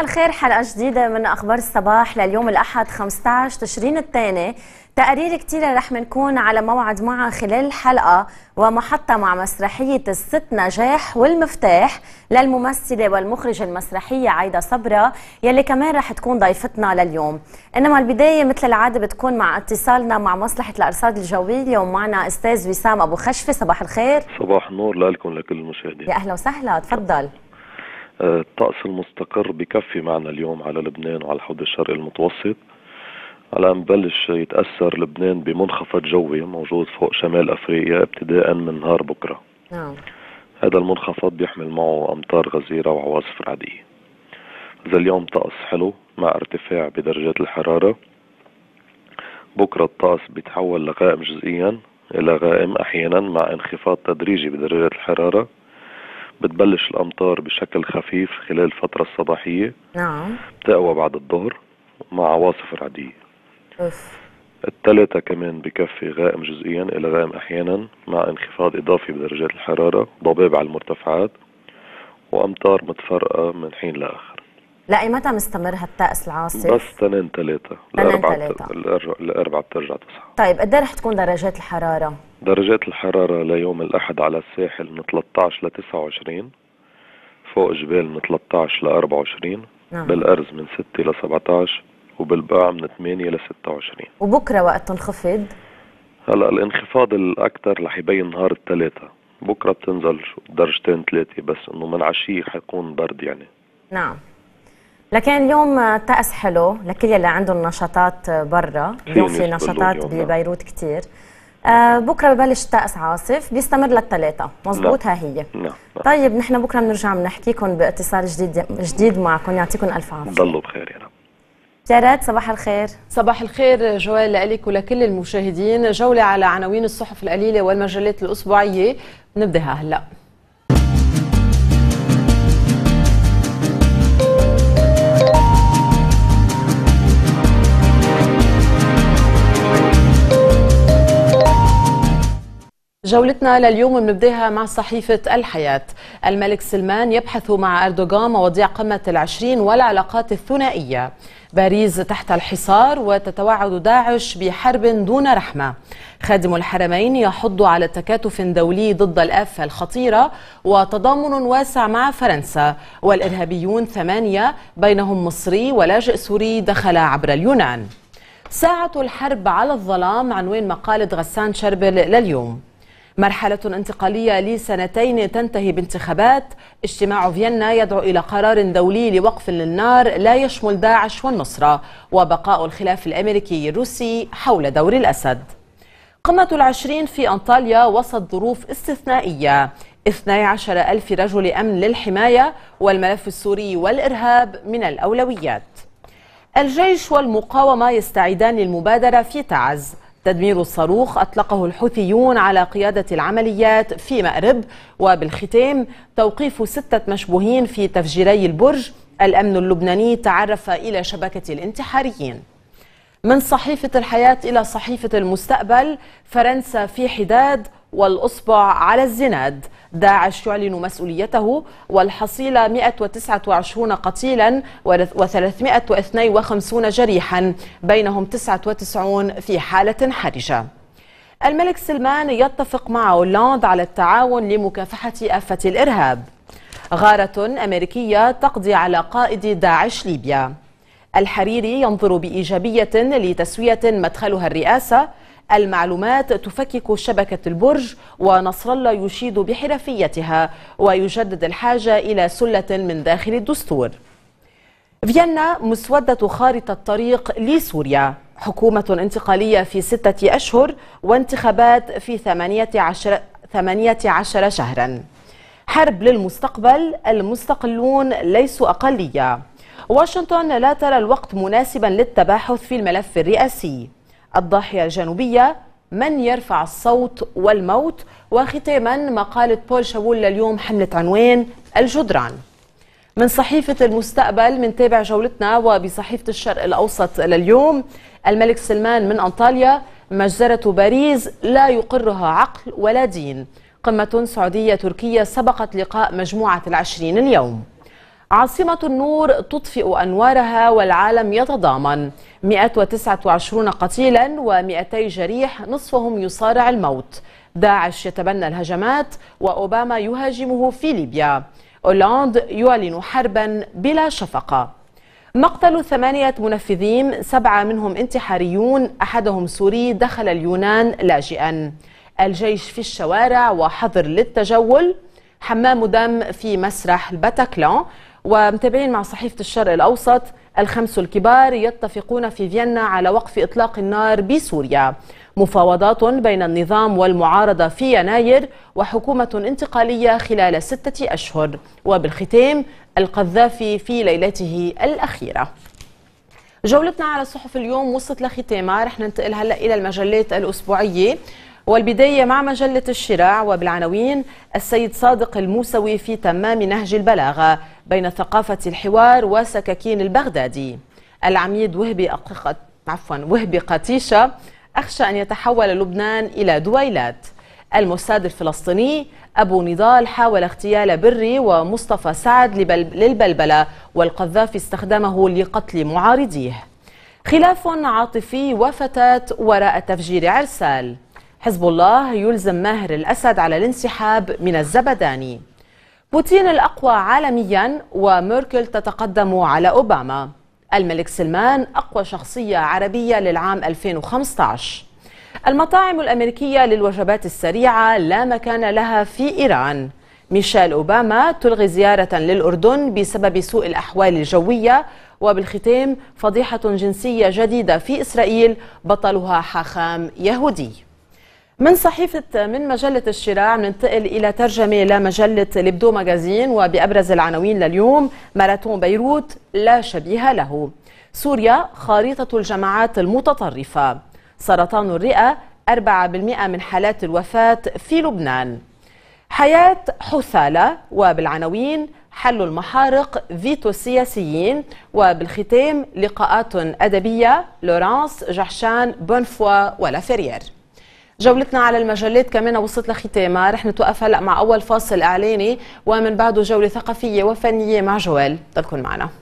الخير حلقة جديدة من أخبار الصباح لليوم الأحد 15 تشرين الثاني تقارير كتيرة رح منكون على موعد معها خلال الحلقة ومحطة مع مسرحية الست نجاح والمفتاح للممثلة والمخرجة المسرحية عايدة صبرا يلي كمان رح تكون ضيفتنا لليوم إنما البداية مثل العادة بتكون مع اتصالنا مع مصلحة الأرصاد الجوية اليوم معنا أستاذ وسام أبو خشفة صباح الخير صباح النور لكم لكل المشاهدين يا أهلا وسهلا تفضل الطقس المستقر بكفي معنا اليوم على لبنان وعلى الحوض الشرقي المتوسط ان مبلش يتاثر لبنان بمنخفض جوي موجود فوق شمال افريقيا ابتداء من نهار بكره نعم هذا المنخفض بيحمل معه امطار غزيره وعواصف رعديه اذا اليوم طقس حلو مع ارتفاع بدرجات الحراره بكره الطقس بيتحول لغائم جزئيا الى غائم احيانا مع انخفاض تدريجي بدرجات الحراره بتبلش الأمطار بشكل خفيف خلال الفترة الصباحية نعم بتقوى بعد الظهر مع عواصف رعدية أوف. الثلاثة كمان بكفي غائم جزئيا إلى غائم أحيانا مع انخفاض إضافي بدرجات الحرارة ضباب على المرتفعات وأمطار متفرقة من حين لآخر لأي إيه، متى مستمر هالطقس العاصف؟ بس تنين ثلاثة الأربعة الأربعة بترجع تصحى طيب قد إيه رح تكون درجات الحرارة؟ درجات الحرارة ليوم الأحد على الساحل من 13 ل 29 فوق جبال من 13 ل 24 نعم. بالأرز من 6 ل 17 وبالباع من 8 ل 26 وبكرة وقت تنخفض؟ هلا الانخفاض الأكثر رح يبين نهار الثلاثة بكرة بتنزل درجتين ثلاثة بس إنه من عشية حيكون برد يعني نعم لكن اليوم طقس حلو لكل يلي عندهم نشاطات برا اليوم في نشاطات ببيروت كثير آه بكره ببلش طقس عاصف بيستمر للثلاثة مزبوط ها هي لا. لا. طيب نحن بكره بنرجع بنحكيكم باتصال جديد جديد معكم يعطيكم الف عافيه ضلوا بخير يا رب سيارات صباح الخير صباح الخير جوال لك ولكل المشاهدين جولة على عناوين الصحف القليلة والمجلات الأسبوعية نبدأها هلأ جولتنا لليوم بنبداها مع صحيفة الحياة الملك سلمان يبحث مع أردوغان مواضيع قمة العشرين والعلاقات الثنائية باريس تحت الحصار وتتوعد داعش بحرب دون رحمة خادم الحرمين يحض على تكاتف دولي ضد الآفة الخطيرة وتضامن واسع مع فرنسا والإرهابيون ثمانية بينهم مصري ولاجئ سوري دخل عبر اليونان ساعة الحرب على الظلام عنوان مقالة غسان شربل لليوم مرحلة انتقالية لسنتين تنتهي بانتخابات اجتماع فيينا يدعو إلى قرار دولي لوقف للنار لا يشمل داعش والنصرة وبقاء الخلاف الأمريكي الروسي حول دور الأسد قمة العشرين في أنطاليا وسط ظروف استثنائية 12 ألف رجل أمن للحماية والملف السوري والإرهاب من الأولويات الجيش والمقاومة يستعيدان للمبادرة في تعز تدمير الصاروخ أطلقه الحوثيون على قيادة العمليات في مأرب وبالختام توقيف ستة مشبوهين في تفجيري البرج الأمن اللبناني تعرف إلى شبكة الانتحاريين من صحيفة الحياة إلى صحيفة المستقبل فرنسا في حداد والأصبع على الزناد داعش يعلن مسؤوليته والحصيلة 129 قتيلا و352 جريحا بينهم 99 في حالة حرجة الملك سلمان يتفق مع أولاند على التعاون لمكافحة آفة الإرهاب غارة أمريكية تقضي على قائد داعش ليبيا الحريري ينظر بإيجابية لتسوية مدخلها الرئاسة المعلومات تفكك شبكة البرج ونصر الله يشيد بحرفيتها ويجدد الحاجة إلى سلة من داخل الدستور فيينا مسودة خارطة طريق لسوريا حكومة انتقالية في ستة أشهر وانتخابات في ثمانية عشر, ثمانية عشر شهرا حرب للمستقبل المستقلون ليسوا أقلية واشنطن لا ترى الوقت مناسبا للتباحث في الملف الرئاسي الضاحية الجنوبية من يرفع الصوت والموت وختاما مقالة بول شاول لليوم حملة عنوان الجدران من صحيفة المستقبل من تابع جولتنا وبصحيفة الشرق الأوسط لليوم الملك سلمان من أنطاليا مجزرة باريس لا يقرها عقل ولا دين قمة سعودية تركية سبقت لقاء مجموعة العشرين اليوم عاصمة النور تطفئ أنوارها والعالم يتضامن 129 قتيلا و200 جريح نصفهم يصارع الموت داعش يتبنى الهجمات وأوباما يهاجمه في ليبيا أولاند يعلن حربا بلا شفقة مقتل ثمانية منفذين سبعة منهم انتحاريون أحدهم سوري دخل اليونان لاجئا الجيش في الشوارع وحظر للتجول حمام دم في مسرح الباتاكلان ومتابعين مع صحيفة الشرق الأوسط الخمس الكبار يتفقون في فيينا على وقف إطلاق النار بسوريا مفاوضات بين النظام والمعارضة في يناير وحكومة انتقالية خلال ستة أشهر وبالختام القذافي في ليلته الأخيرة جولتنا على الصحف اليوم وصلت لختامها رح ننتقل هلا إلى المجلات الأسبوعية والبداية مع مجلة الشراع وبالعناوين السيد صادق الموسوي في تمام نهج البلاغة بين ثقافة الحوار وسكاكين البغدادي العميد وهبي عفوا وهبي قتيشة أخشى أن يتحول لبنان إلى دويلات المستاد الفلسطيني أبو نضال حاول اغتيال بري ومصطفى سعد للبلبلة والقذافي استخدمه لقتل معارضيه خلاف عاطفي وفتاة وراء تفجير عرسال حزب الله يلزم ماهر الأسد على الانسحاب من الزبداني بوتين الأقوى عالميا وميركل تتقدم على أوباما الملك سلمان أقوى شخصية عربية للعام 2015 المطاعم الأمريكية للوجبات السريعة لا مكان لها في إيران ميشيل أوباما تلغي زيارة للأردن بسبب سوء الأحوال الجوية وبالختام فضيحة جنسية جديدة في إسرائيل بطلها حاخام يهودي من صحيفة من مجلة الشراع ننتقل إلى ترجمة لمجلة لبدو ماجازين وبأبرز العناوين لليوم ماراثون بيروت لا شبيه له سوريا خارطة الجماعات المتطرفة سرطان الرئة 4% من حالات الوفاة في لبنان حياة حثالة وبالعناوين حل المحارق فيتو السياسيين وبالختام لقاءات أدبية لورانس جحشان بونفوا ولا فريير جولتنا على المجلات كمان وصلت لختامها رح نتوقف هلا مع اول فاصل اعلاني ومن بعده جوله ثقافيه وفنيه مع جوال ضلكن معنا